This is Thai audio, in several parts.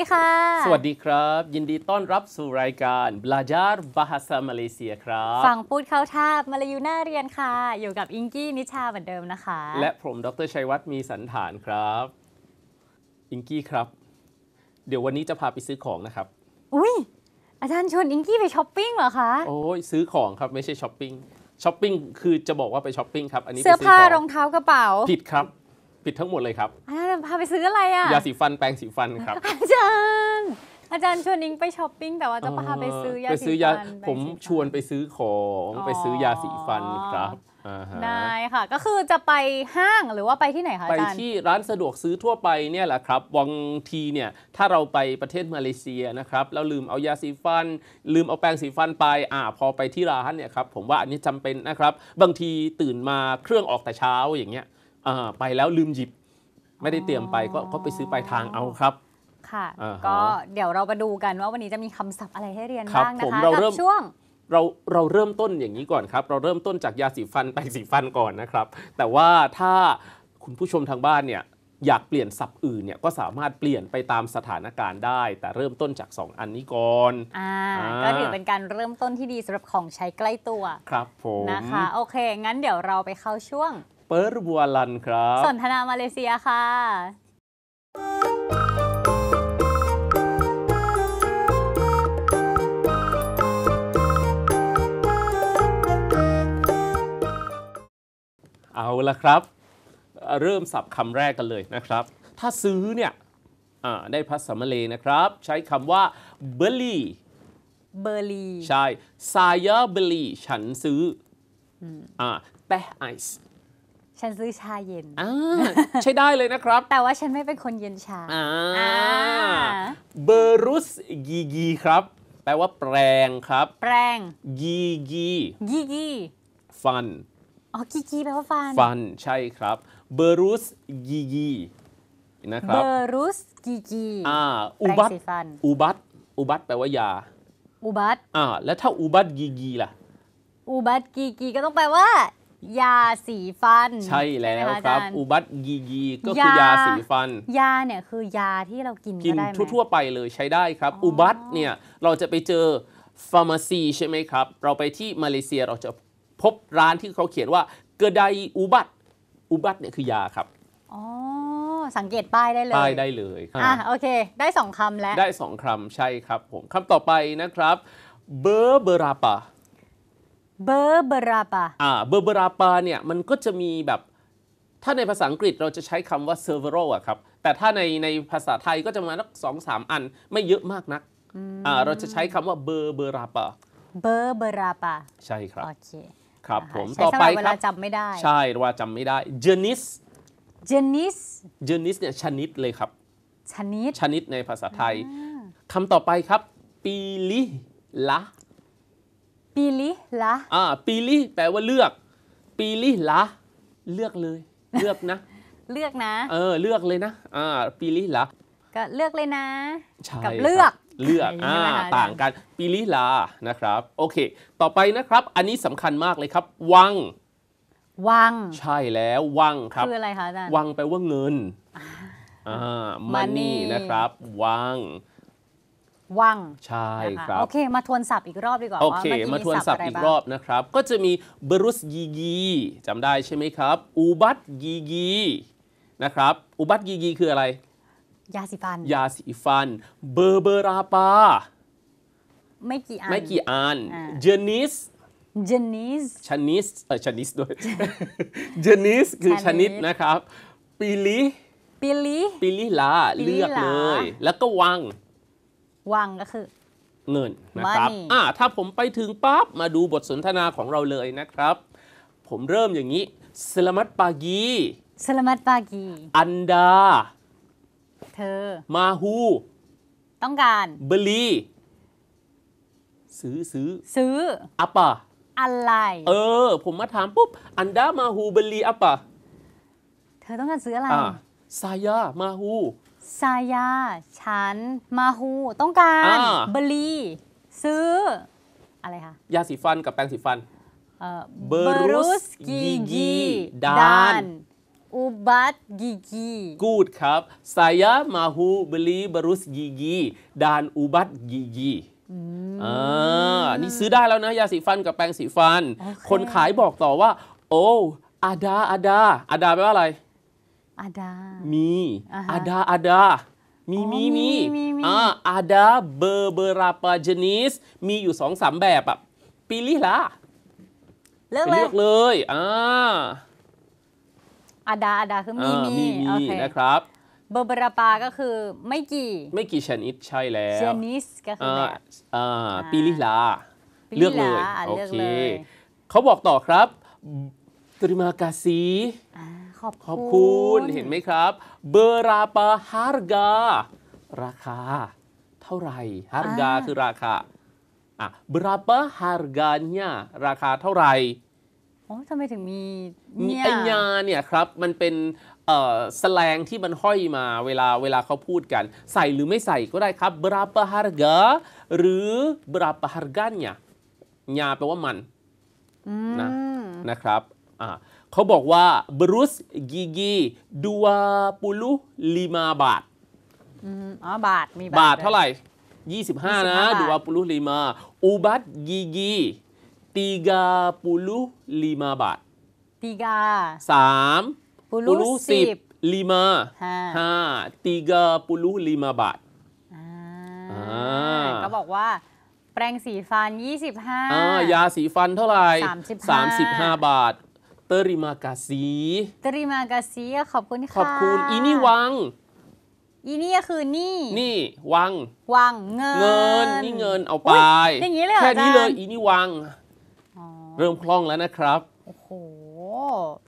ีค่ะสวัสดีครับ ยินดีต้อนรับสู่รายการบลาจาร์บาฮาซามาเลเซียครับฟังพูดเข้าท่ามาลายูน่าเรียนค่ะอยู่กับอิงกี้นิชาเหมือนเดิมนะคะ และผมดรชัยวัฒน์มีสันฐานครับอิงกี้ครับ เดี๋ยววันนี้จะพาไปซื้อของนะครับ อุ้ยอาจารย์ชวนอิงกี้ไปช้อปปิ้งเหรอคะโอ้ยซื้อของครับไม่ใช่ช้อปปิ้งช้อปปิ้งคือจะบอกว่าไปช้อปปิ้งครับอันนี้เสื้อผ้ารองเท้ากระเป๋า ผิดครับผิดทั้งหมดเลยครับอาจารย์พาไปซื้ออะไรอ่ะยาสีฟัน แปรงสีฟันครับอาจารย์อาจารย์ชวนนิงไปช้อปปิ้งแต่ว่าจะพาไปซื้อยาสีฟันผมชวนไปซื้อของไปซื้อยาสีฟันครับได้ค่ะก็คือจะไปห้างหรือว่าไปที่ไหนคะอาจารย์ไปที่ร้านสะดวกซื้อทั่วไปเนี่ยแหละครับบางทีเนี่ยถ้าเราไปประเทศมาเลเซียนะครับแล้วลืมเอายาสีฟัน ลืมเอาแปรงสีฟันไปอ่าพอไปที่ร้านเนี่ยครับผมว่าอันนี้จำเป็นนะครับบางทีตื่นมาเครื่องออกแต่เช้าอย่างเงี้ยไปแล้วลืมหยิบ ไม่ได้เตรียมไปก็ไปซื้อปลายทางเอาครับ ค่ะก็เดี๋ยวเรามาดูกันว่าวันนี้จะมีคำศัพท์อะไรให้เรียนบ้างนะคะกับช่วงเราเราเริ่มต้นอย่างนี้ก่อนครับ เราเริ่มต้นจากยาสีฟันไปสีฟันก่อนนะครับ แต่ว่าถ้าคุณผู้ชมทางบ้านเนี่ย อยากเปลี่ยนศัพท์อื่นเนี่ยก็สามารถเปลี่ยนไปตามสถานการณ์ได้ แต่เริ่มต้นจาก2อันนี้ก่อนอ่าก็ถือเป็นการเริ่มต้นที่ดีสำหรับของใช้ใกล้ตัวครับผมนะคะโอเค งั้นเดี๋ยวเราไปเข้าช่วงเปิร์บัวลันครับ สนทนามาเลเซียค่ะ เอาละครับ เริ่มสับคำแรกกันเลยนะครับ ถ้าซื้อเนี่ยได้ภาษามาเลยนะครับ ใช้คำว่า เบลีเบลีใช่ ซายาเบลีฉันซื้ออ่าแต่ไอซ์ฉันซื้อชาเย็นอ่าใช้ได้เลยนะครับ แต่ว่าฉันไม่เป็นคนเย็นชาอ่าเบอรุสกีกีครับ แปลว่าแปลงครับ แปลงกีกีกีกีฟัน อ๋อกีกีแปลว่าฟัน ฟันใช่ครับ เบอรุสกีกีนะครับ เบอรุสกีกีอ่า อุบัตอุบัตอุบัตแปลว่ายาอุบัตอ่า แล้วถ้าอุบัตกีกีล่ะอุบัตกีกีก็ต้องแปลว่ายาสีฟัน ใช่แล้วครับ อุบัติยียีก็คือยาสีฟัน ยาเนี่ย คือยาที่เรากินกิน ทั่วไปเลยใช้ได้ครับอุบัติเนี่ยเราจะไปเจอฟาร์มาซีใช่ไหมครับ เราไปที่มาเลเซียเราจะพบร้านที่เขาเขียนว่าเกไดอุบัติอุบัติเนี่ยคือยาครับอ๋อสังเกตป้ายได้เลยป้ายได้เลยอ่ะโอเค ได้สองคำแล้วได้สองคำใช่ครับผมคำต่อไปนะครับเบอร์เบราปา beberapa อ่า beberapa เนี่ยมันก็จะมีแบบ ถ้าในภาษาอังกฤษเราจะใช้คำว่า several อะครับ แต่ถ้าในในภาษาไทยก็จะมาสักสองสามอันไม่เยอะมากนักอ่าเราจะใช้คำว่า beberapa beberapa ใช่ครับโอเคครับ ผมต่อไปครับเวครัลาบจำไม่ได้ ใช่ว่าจำไม่ได้ g e n u s g e n u s g e n u s เนี่ยชนิดเลยครับชนิดชนิดในภาษาไทยคำต่อไปครับปีลิละปีลิละอ่าปีลิแปลว่าเลือกปีลิละเลือกเลยเลือกนะ เลือกนะเออเลือกเลยนะอ่าปีลิละก็เลือกเลยนะ กับเลือกเลือกอ่าต่างกันปีลิลานะครับโอเค ต่อไปนะครับอันนี้สำคัญมากเลยครับ วัง วัง ใช่แล้ววังครับคืออะไรคะอาจารย์วังแปลว่าเงินอ่ามันนี่นะครับ วังวังใช่ครับโอเคมาทวนศัพท์อีกรอบดีกว่าโอเคมาทวนศัพท์อีกรอบนะครับก็จะมีบรุสยีกีจำได้ใช่ไหมครับอุบัตยีกีนะครับอุบัตยีกีคืออะไรยาสีฟันยาสีฟันเบอร์เบอราปาไม่กี่อันไม่กี่อันเจนิสเจนิสชนิสเออชนิสด้วยเจนิสคือชนิดนะครับปิลิปิลิปิลิลาเลือกเลย แล้วก็วังวังก็คือเงินนะครับอ่าถ้าผมไปถึงปั๊บมาดูบทสนทนาของเราเลยนะครับ ผมเริ่มอย่างนี้สลามัตปากีสลามัตปากีอันดา เธอ มาฮู ต้องการ เบลีซื้อซื้อ ซื้ออัปปะอะไร เออ ผมมาถามปุ๊บ อันดา มาฮู เบลีอัปปะ เธอต้องการซื้ออะไร อ่าซายา มาฮูซายาฉันมาฮูต้องการอเบอรี่ซื้ออะไรคะ ยาสีฟันกับแปรงสีฟันเบรุสก r กีดานอุบัตกิกิกูดครับายามาฮูเบลีเบรุสก g ก g ดานอุบัตก i กีอ่านี่ซื้อได้แล้วนะยาสีฟันกับแปรงสีฟัน คนขายบอกต่อว่าโอ้อาดาอาดาอาดาแปลว่าอะไร ada มี Aha. ada ada มีมีมีออ่าาาดเบอร์เบอร์ราปาเจนิสมีอยู่สองสามแบบอ่ะปีลิล่ a เลือกเลือกเลยอ่าอาดาอาดาคือมีมีมีนะครับเบอร์บราปาก็คือไม่กี่ไม่กี่ชนิดใช่แล้วชนิสก็คือแบบอ่าปีลิลาปเลือกเลยโอเคเเขาบอกต่อครับตริมากาซีอ่าขอบขอบคุณเห็นไหมครับ เบอร์ราปาฮาร์การาคา เท่าไหร่ฮาร์กาคือราคาอ่ะเาปาฮาร์กาเนี่ยราคาเท่าไหร่อ๋อทำไมถึงมีเนี่ยไอ้ยาเนี่ยครับ มันเป็นเออสแลงที่มันห้อยมา เวลาเวลาเขาพูดกัน ใส่หรือไม่ใส่ก็ได้ครับเ b ราปาฮาร์กาหรือเบราปาฮาร์กาเนี่ยาแปลว่ามันนะนะครับอ่าเขาบอกว่าบรูสกิกิดัวปุลุลีมาบาทอ๋อบาทมีบาทเท่าไหร่25นะดัวปุลุลีมาอุบัตกิกิตีกาปุลุลีมาบาทตีกาสามปุลุสิบลีมาห้าตีกาปุลุลีมาบาทก็บอกว่าแปรงสีฟัน 25อ่ายาสีฟันเท่าไหร่35 35บาทเตอริมากาซีตอริมากาซีขอบคุณค่ะขอบคุณอีนี่วังอีนี่ก็คือนี่ นี่วัง วังเงิน เงินนี่เงินเอาไปอย่างนี้เลยแค่นี้เลยอีนี่วัง เริ่มคล่องแล้วนะครับ โอ้โห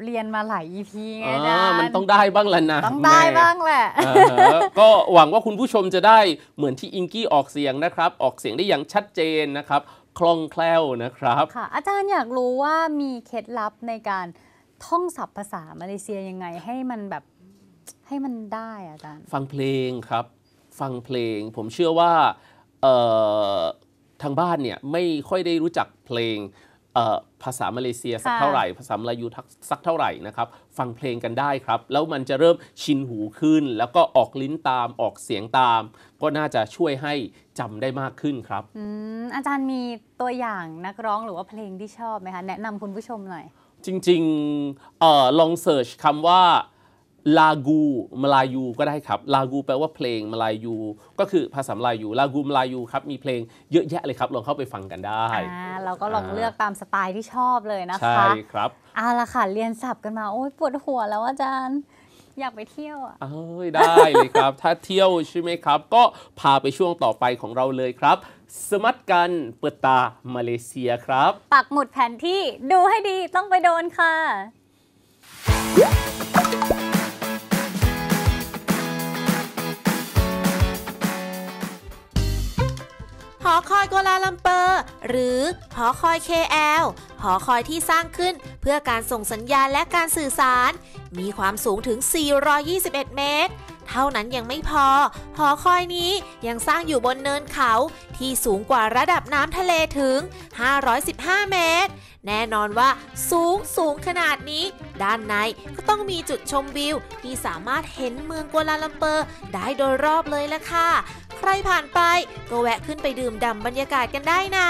เรียนมาหลายพีไงจ้ามันต้องได้บ้างแหละนะ ต้องได้บ้างแหละ ก็หวังว่าคุณผู้ชมจะได้เหมือนที่อิงกี้ออกเสียงนะครับ ออกเสียงได้อย่างชัดเจนนะครับคล่องแคล่วนะครับ ค่ะ อาจารย์อยากรู้ว่ามีเคล็ดลับในการท่องศัพท์ภาษามาเลเซียยังไงให้มันแบบ ให้มันได้อาจารย์ ฟังเพลงครับฟังเพลง ผมเชื่อว่าทางบ้านเนี่ย ไม่ค่อยได้รู้จักเพลงภาษามาเลเซียสักเท่าไหร่ภาษามลายูสักเท่าไหร่นะครับฟังเพลงกันได้ครับ แล้วมันจะเริ่มชินหูขึ้น แล้วก็ออกลิ้นตามออกเสียงตาม ก็น่าจะช่วยให้จำได้มากขึ้นครับ อาจารย์มีตัวอย่างนักร้องหรือว่าเพลงที่ชอบไหมคะ แนะนำคุณผู้ชมหน่อยจริง ๆลองเสิร์ชคำว่าลากูมลายูก็ได้ครับลากูแปลว่าเพลงมลายู ก็คือภาษามลายูลากูมลายูครับ มีเพลงเยอะแยะเลยครับ ลองเข้าไปฟังกันได้ อ่า เราก็ลองเลือกตามสไตล์ที่ชอบเลยนะคะใช่ครับเอาละค่ะเรียนศัพท์กันมา โอ้ยปวดหัวแล้วอาจารย์อยากไปเที่ยวอ่ะเอ้ย ได้เลยครับถ้าเที่ยวใช่ไหมครับ ก็พาไปช่วงต่อไปของเราเลยครับ สมัตกันเปิดตามาเลเซียครับ ปักหมุดแผนที่ดูให้ดีต้องไปโดนค่ะลัมเปอร์หรือหอคอย KL หอคอยที่สร้างขึ้นเพื่อการส่งสัญญาณและการสื่อสาร มีความสูงถึง 421 เมตร เท่านั้นยังไม่พอ หอคอยนี้ยังสร้างอยู่บนเนินเขา ที่สูงกว่าระดับน้ำทะเลถึง 515 เมตร แน่นอนว่าสูงสูงขนาดนี้ ด้านในก็ต้องมีจุดชมวิวที่สามารถเห็นเมืองกัวลาลัมเปอร์ได้โดยรอบเลยละค่ะใครผ่านไป ก็แวะขึ้นไปดื่มด่ำบรรยากาศกันได้นะ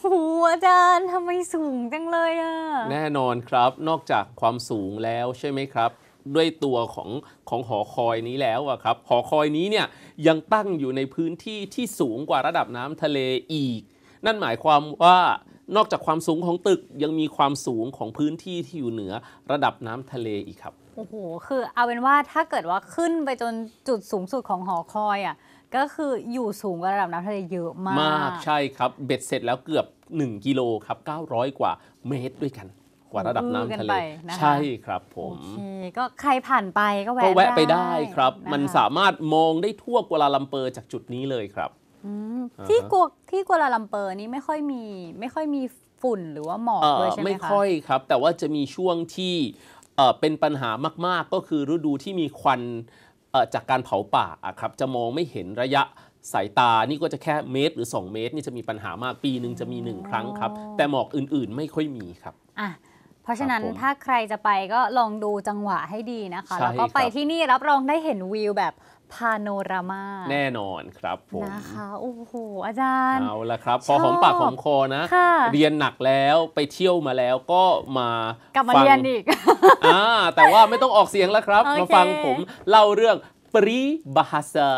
หวอาจารย์ทำไมสูงจังเลยอ่ะแน่นอนครับ นอกจากความสูงแล้วใช่ไหมครับ ด้วยตัวของ ของหอคอยนี้แล้วอะครับ หอคอยนี้เนี่ยยังตั้งอยู่ในพื้นที่ที่สูงกว่าระดับน้ำทะเลอีก นั่นหมายความว่านอกจากความสูงของตึกยังมีความสูงของพื้นที่ที่อยู่เหนือระดับน้ำทะเลอีกครับโอ้โห คือ เอาเป็นว่าถ้าเกิดว่าขึ้นไปจนจุดสูงสุดของหอคอยอ่ะก็คืออยู่สูงกว่าระดับน้ำทะเลเยอะมากมากใช่ครับ เบ็ดเสร็จแล้วเกือบ 1 กิโลครับ900 กว่า เมตรด้วยกันกว่าระดับน้ำทะเล ใช่ครับผมก็ใครผ่านไปก็แวะไปได้ครับ มันสามารถมองได้ทั่วกัวลาลัมเปอร์จากจุดนี้เลยครับที่กัวที่กัวลาลัมเปอร์นี่ไม่ค่อยมีไม่ค่อยมีฝุ่นหรือว่าหมอกเลยใช่ไหมคะไม่ค่อยครับ แต่ว่าจะมีช่วงที่เป็นปัญหามาก ๆก็คือฤดูที่มีควันจากการเผาป่าครับจะมองไม่เห็นระยะสายตานี่ก็จะแค่เมตรหรือ 2 เมตร นี่จะมีปัญหามาก ปีหนึ่งจะมีหนึ่งครั้งครับ แต่หมอกอื่นๆไม่ค่อยมีครับอ่ะเพราะฉะนั้นถ้าใครจะไปก็ลองดูจังหวะให้ดีนะคะ แล้วก็ไปที่นี่รับรองได้เห็นวิวแบบพาโนรามา แน่นอนครับผมนะคะโอ้โหอาจารย์เอาละครับ พอขอมปากของคอนะ เรียนหนักแล้วไปเที่ยวมาแล้วก็มากลับมาเรียนอีกอ่าแต่ว่าไม่ต้องออกเสียงแล้วครับ มาฟังผม เล่าเรื่องปรีบาฮาซา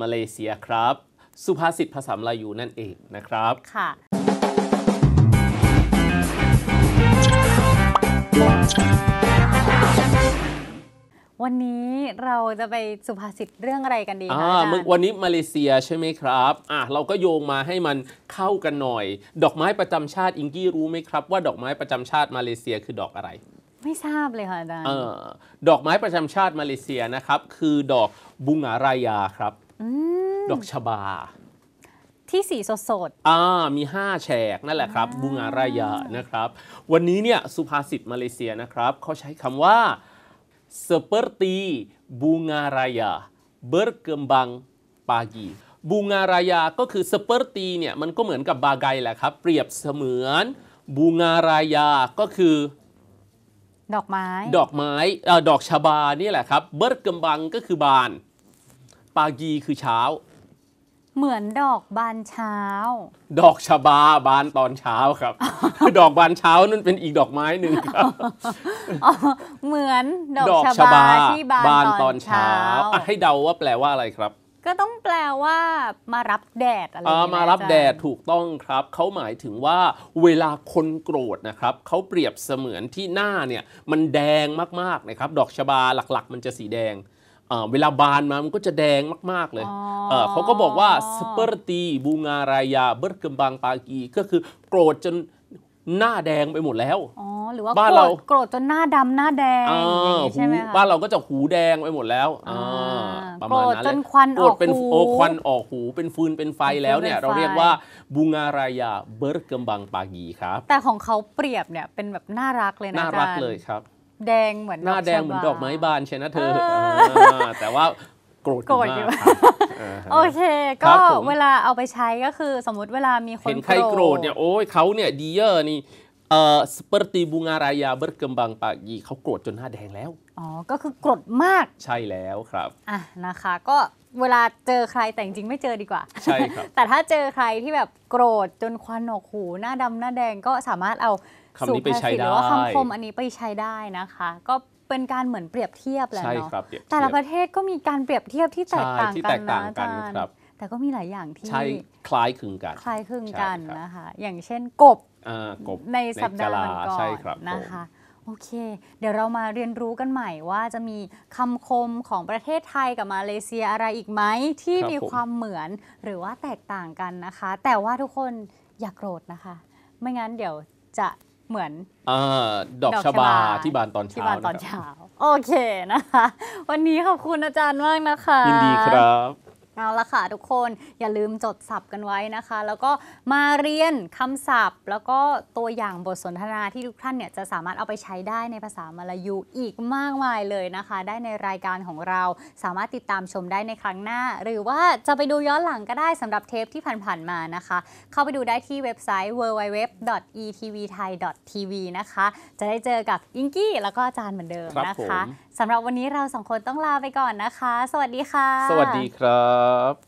มาเลเซียครับ สุภาษิตภาษาลายูนั่นเองนะครับค่ะวันนี้เราจะไปสุภาษิตเรื่องอะไรกันดีคะอาจารย์วันนี้มาเลเซียใช่ไหมครับอ่ะ เราก็โยงมาให้มันเข้ากันหน่อย ดอกไม้ประจำชาติอิงกี้รู้ไหมครับว่าดอกไม้ประจำชาติมาเลเซียคือดอกอะไร ไม่ทราบเลยค่ะอาจารย์ดอกไม้ประจำชาติมาเลเซียนะครับ คือดอกบุงหารายาครับอดอกชบาที่สีสดสดอ่า มี 5แฉกนั่นแหละครับบุงารายะนะครับ วันนี้เนี่ยสุภาษิตมาเลเซียนะครับเขาใช้คำว่า seperti bunga raya berkembang pagi บูงารายาก็คือสเปอร์ตีเนี่ยมันก็เหมือนกับบาไกแหละครับ เปรียบเสมือนบูงารายา ก็คือ ดอกไม้ ดอกไม้ดอกชบา นี่แหละครับเบิร์กกำบังก็คือบาน ปากีคือเช้าเหมือนดอกบานเช้า ดอกชบาบานตอนเช้าครับดอกบานเช้านั่นเป็นอีกดอกไม้หนึ่งครับเหมือนดอกชบาที่บานตอนเช้า ให้เดาว่าแปลว่าอะไรครับ ก็ต้องแปลว่ามารับแดดอะไรมารับแดดถูกต้องครับเขาหมายถึงว่า เวลาคนโกรธนะครับเขาเปรียบเสมือนที่หน้าเนี่ยมันแดงมากๆนะครับดอกชบาหลักๆมันจะสีแดงเวลาบานมามันก็จะแดงมาก ๆ เลย เขาก็บอกว่าสเปอร์ตีบูงารายาเบิร์กเกมบางปากีก็คือโกรธจนหน้าแดงไปหมดแล้ว อ๋อ หรือว่าบ้านเราโกรธจนหน้าดำหน้าแดงใช่ไหมคะบ้านเราก็จะหูแดงไปหมดแล้วประมาณนั้นเลยจนควันออกเป็นโอควันออกหู เป็นฟืนเป็นไฟแล้วเนี่ย เราเรียกว่าบุงารายาเบิร์กเกมบังปากีครับ แต่ของเขาเปรียบเนี่ยเป็นแบบน่ารักเลยนะน่ารักเลยครับแดงเหมือนหน้าแดงเหมือนดอกไม้บานใช่นะเธอแต่ว่าโกรธโกรธอยู่โอเค ก็เวลาเอาไปใช้ก็คือสมมติเวลามีคนเห็นใครโกรธเนี่ยโอ้ยเขาเนี่ย ดีเยอร์นี่เอ่อปอร์ต t บ b งารายาเบิร์กเกมบังปากีเขาโกรธจนหน้าแดงแล้ว อ๋อ ก็คือโกรธมาก ใช่แล้วครับอ่ะนะคะ ก็เวลาเจอใครแต่จริงไม่เจอดีกว่า ใช่ครับ แต่ถ้าเจอใครที่แบบโกรธจนควันออกหูหน้าดำหน้าแดงก็สามารถเอาคำนี้ไปใช้ได้หรือว่าคำคมอันนี้ไปใช้ได้นะคะ ก็เป็นการเหมือนเปรียบเทียบแหละเนาะแต่ละประเทศก็มีการเปรียบเทียบที่แตกต่างกันนะอาจารย์แต่ก็มีหลายอย่างที่คล้ายคลึงกันคล้ายคลึงกันนะคะอย่างเช่นกบในสัปดาห์ก่อนนะคะโอเค เดี๋ยวเรามาเรียนรู้กันใหม่ว่าจะมีคำคมของประเทศไทยกับมาเลเซียอะไรอีกไหมที่มีความเหมือนหรือว่าแตกต่างกันนะคะ แต่ว่าทุกคนอย่ากโกรธนะคะ ไม่งั้นเดี๋ยวจะเหมือนอดอกชบาที่บานตอนเช้าที่บานตอนเช้า โอเคนะคะ วันนี้ขอบคุณอาจารย์มากนะคะ ยินดีครับเอาละค่ะทุกคนอย่าลืมจดสับกันไว้นะคะ แล้วก็มาเรียนคำศัพท์ แล้วก็ตัวอย่างบทสนทนาที่ทุกท่านเนี่ยจะสามารถเอาไปใช้ได้ในภาษามลายูอีกมากมายเลยนะคะ ได้ในรายการของเราสามารถติดตามชมได้ในครั้งหน้า หรือว่าจะไปดูย้อนหลังก็ได้สำหรับเทปที่ผ่านๆมานะคะ เข้าไปดูได้ที่เว็บไซต์ www.etvthai.tv นะคะจะได้เจอกับอิงกี้แล้วก็อาจารย์เหมือนเดิมนะคะสำหรับวันนี้เราสองคนต้องลาไปก่อนนะคะ สวัสดีค่ะ สวัสดีครับ uh,